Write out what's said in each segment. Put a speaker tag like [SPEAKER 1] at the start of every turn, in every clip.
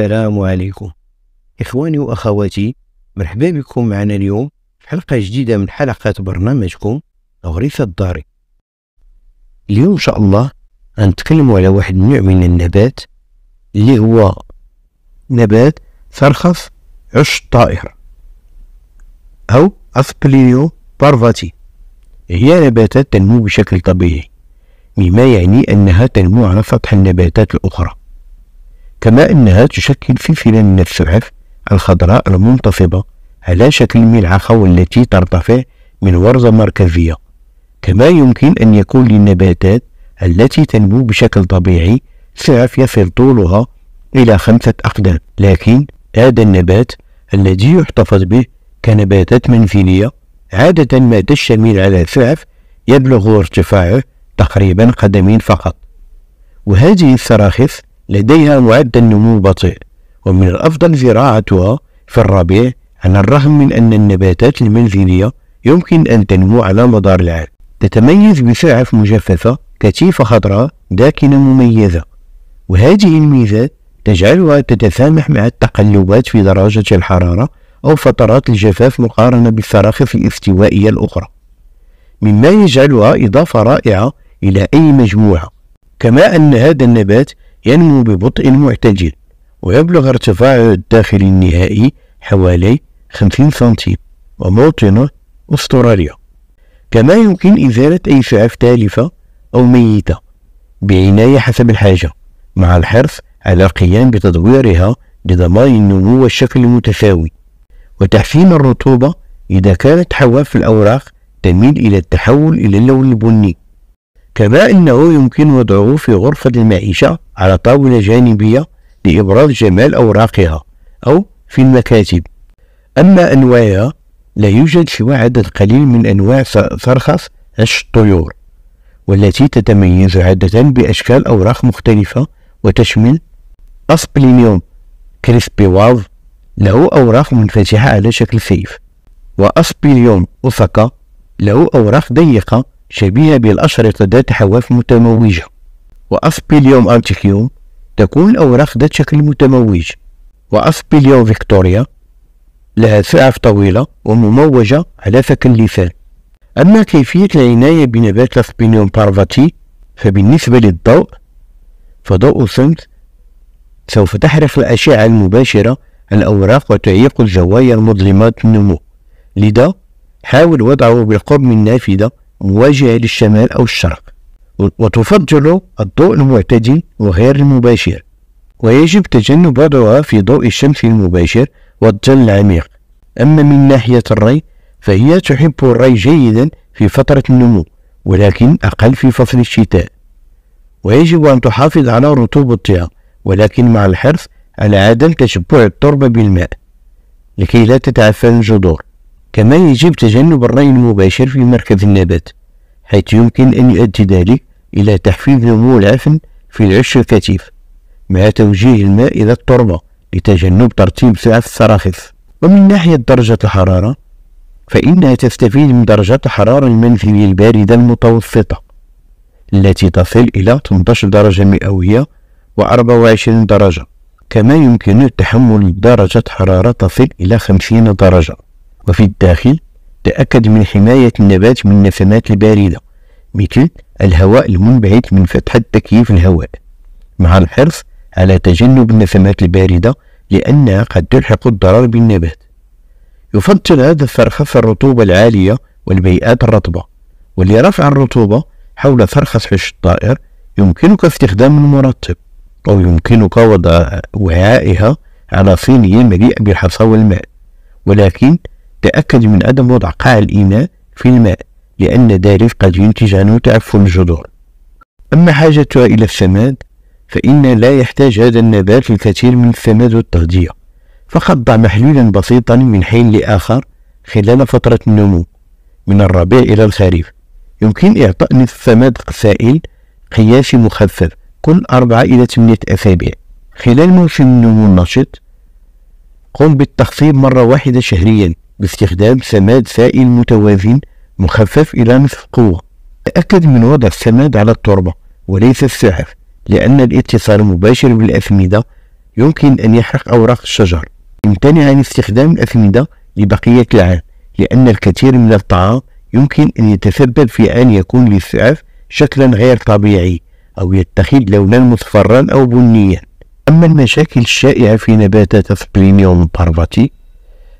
[SPEAKER 1] السلام عليكم إخواني وأخواتي مرحبا بكم معنا اليوم في حلقة جديدة من حلقات برنامجكم غريفة الداري اليوم إن شاء الله غنتكلموا على واحد النوع من النبات اللي هو نبات ثرخف عش الطائر أو أسبليو بارفاتي هي نباتات تنمو بشكل طبيعي مما يعني أنها تنمو على سطح النباتات الأخرى كما أنها تشكل فلفلا من السحف الخضراء المنتصبة على شكل ملعقة والتي ترتفع من ورزة مركزية كما يمكن أن يكون للنباتات التي تنمو بشكل طبيعي سعف يصل طولها إلى خمسة أقدام لكن هذا النبات الذي يحتفظ به كنباتات منزلية عادة ما تشتمل على سعف يبلغ ارتفاعه تقريبا قدمين فقط وهذه السراخف لديها معدل نمو بطيء ومن الأفضل زراعتها في الربيع على الرغم من أن النباتات المنزلية يمكن أن تنمو على مدار العام تتميز بسعف مجففة كثيفة خضراء داكنة مميزة وهذه الميزات تجعلها تتسامح مع التقلبات في درجة الحرارة أو فترات الجفاف مقارنة بالصراخف الاستوائية الأخرى مما يجعلها إضافة رائعة إلى أي مجموعة كما أن هذا النبات ينمو ببطء معتدل ويبلغ ارتفاعه الداخلي النهائي حوالي 50 سنتيم وموطنه أستراليا كما يمكن إزالة أي شعف تالفة أو ميتة بعناية حسب الحاجة مع الحرص على القيام بتدويرها لضمان النمو والشكل المتساوي وتحسين الرطوبة إذا كانت حواف الأوراق تميل إلى التحول إلى اللون البني كما أنه يمكن وضعه في غرفة المعيشة على طاولة جانبية لإبراز جمال أوراقها أو في المكاتب أما أنواعها لا يوجد سوى عدد قليل من أنواع ثرخف عش الطيور والتي تتميز عادة بأشكال أوراق مختلفة وتشمل أسبلينيوم كريسبي واض له أوراق منفتحة على شكل سيف وأسبيليوم أوساكا له أوراق ضيقة شبيهة بالأشرطة ذات حواف متموجة وأسبيليوم أنتيكيوم تكون الأوراق ذات شكل متموج وأسبيليوم فيكتوريا لها سعف طويلة ومموجة على فك اللسان أما كيفية العناية بنبات الأسبينيوم بارفاتي فبالنسبة للضوء فضوء الشمس سوف تحرق الأشعة المباشرة الأوراق وتعيق الزوايا المظلمات النمو لذا حاول وضعه بالقرب من نافذة مواجهة للشمال أو الشرق وتفضل الضوء المعتدي وغير المباشر ويجب تجنب وضعها في ضوء الشمس المباشر والظل العميق أما من ناحية الري فهي تحب الري جيدا في فترة النمو ولكن أقل في فصل الشتاء ويجب أن تحافظ على رطوبتها ولكن مع الحرص على عدم تشبع التربة بالماء لكي لا تتعفن الجذور كما يجب تجنب الري المباشر في مركز النبات حيث يمكن أن يؤدي ذلك إلى تحفيز نمو العفن في العش الكثيف مع توجيه الماء إلى التربة لتجنب ترتيب سعة السراخف ومن ناحية درجة الحرارة فإنها تستفيد من درجة الحرارة المنزلية الباردة المتوسطة التي تصل إلى 18 درجة مئوية و24 درجة كما يمكن تحمل درجة حرارة تصل إلى 50 درجة وفي الداخل تأكد من حماية النبات من النفمات الباردة مثل الهواء المنبعث من فتحة تكييف الهواء مع الحرص على تجنب النسمات الباردة لأنها قد تلحق الضرر بالنبات يفضل هذا فرخص الرطوبة العالية والبيئات الرطبة ولرفع الرطوبة حول فرخص حش الطائر يمكنك استخدام المرطب أو يمكنك وضع وعائها على صينية مليئة بالحصى والماء ولكن تأكد من عدم وضع قاع الإناء في الماء لأن ذلك قد ينتج عنه تعفن الجذور أما حاجتها إلى السماد فإن لا يحتاج هذا النبات الكثير من السماد والتغذية فقد ضع محلولا بسيطا من حين لآخر خلال فترة النمو من الربيع إلى الخريف يمكن إعطاء نصف سماد سائل قياسي مخفف كل أربعة إلى ثمانية أسابيع خلال موسم النمو النشط قم بالتخصيب مرة واحدة شهريا باستخدام سماد سائل متوازن مخفف إلى نصف قوة تأكد من وضع السماد على التربة وليس الساحف لأن الاتصال المباشر بالأسمدة يمكن أن يحرق أوراق الشجر امتنع عن استخدام الأسمدة لبقية العام لأن الكثير من الطعام يمكن أن يتسبب في أن يكون للسعف شكلا غير طبيعي أو يتخذ لونا مصفرا أو بنيا أما المشاكل الشائعة في نباتات سبلينيوم بارفاتي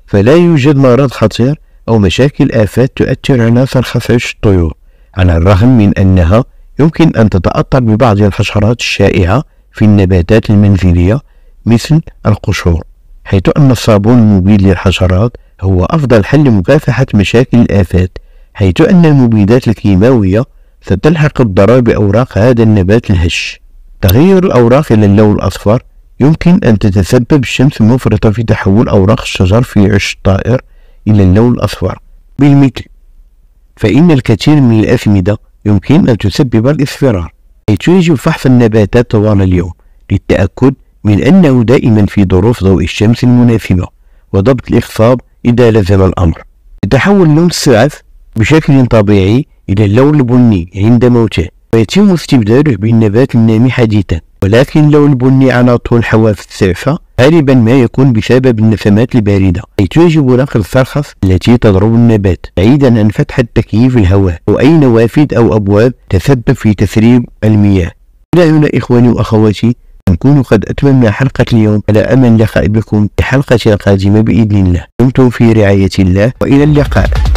[SPEAKER 1] فلا يوجد مرض خطير أو مشاكل آفات تؤثر على الخفاش الطيور على الرغم من أنها يمكن أن تتأثر ببعض الحشرات الشائعة في النباتات المنزلية مثل القشور حيث أن الصابون المبيد للحشرات هو أفضل حل لمكافحة مشاكل الآفات حيث أن المبيدات الكيماوية ستلحق الضرر بأوراق هذا النبات الهش تغير الأوراق إلى اللون الأصفر يمكن أن تتسبب الشمس المفرطة في تحول أوراق الشجر في عش الطائر إلى اللون الأصفر بالمثل فإن الكثير من الأسمدة يمكن أن تسبب الإصفرار حيث يجب فحص النباتات طوال اليوم للتأكد من أنه دائما في ظروف ضوء الشمس المناسبة وضبط الإخصاب إذا لزم الأمر يتحول لون السعف بشكل طبيعي إلى اللون البني عند موته ويتم استبداله بالنبات النامي حديثا ولكن لون البني على طول حواف السعفة غالبا ما يكون بسبب النفمات الباردة حيث يجب نقل الصرخص التي تضرب النبات بعيدا عن فتح التكييف الهواء وأي نوافذ أو أبواب تسبب في تسريب المياه إلى هنا إخواني وأخواتي نكون قد أتممنا حلقة اليوم على أمل لقاء بكم في حلقة قادمة بإذن الله دمتم في رعاية الله وإلى اللقاء